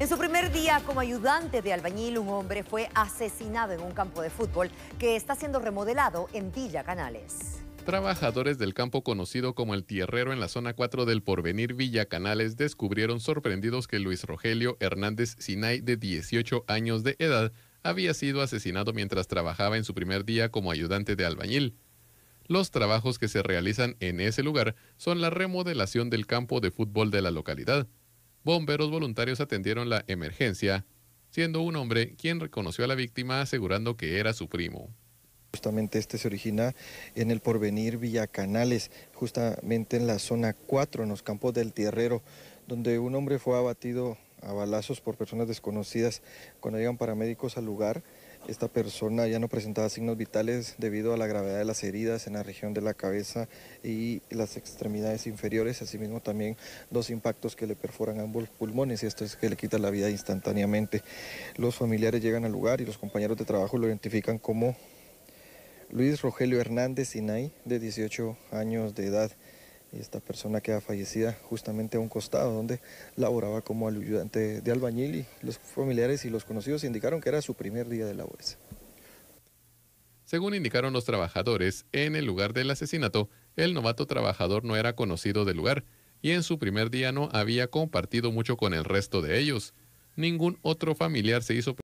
En su primer día como ayudante de albañil, un hombre fue asesinado en un campo de fútbol que está siendo remodelado en Villa Canales. Trabajadores del campo conocido como el Tierrero en la zona 4 del Porvenir Villa Canales descubrieron sorprendidos que Luis Rogelio Hernández Sinay, de 18 años de edad, había sido asesinado mientras trabajaba en su primer día como ayudante de albañil. Los trabajos que se realizan en ese lugar son la remodelación del campo de fútbol de la localidad. Bomberos voluntarios atendieron la emergencia, siendo un hombre quien reconoció a la víctima asegurando que era su primo. Justamente este se origina en el porvenir Villacanales, justamente en la zona 4, en los campos del Tierrero, donde un hombre fue abatido a balazos por personas desconocidas. Cuando llegan paramédicos al lugar, esta persona ya no presentaba signos vitales debido a la gravedad de las heridas en la región de la cabeza y las extremidades inferiores, asimismo también dos impactos que le perforan ambos pulmones y esto es que le quita la vida instantáneamente. Los familiares llegan al lugar y los compañeros de trabajo lo identifican como Luis Rogelio Hernández Inay, de 18 años de edad y esta persona queda fallecida justamente a un costado donde laboraba como ayudante de albañil y los familiares y los conocidos indicaron que era su primer día de labores. Según indicaron los trabajadores, en el lugar del asesinato, el novato trabajador no era conocido del lugar y en su primer día no había compartido mucho con el resto de ellos. Ningún otro familiar se hizo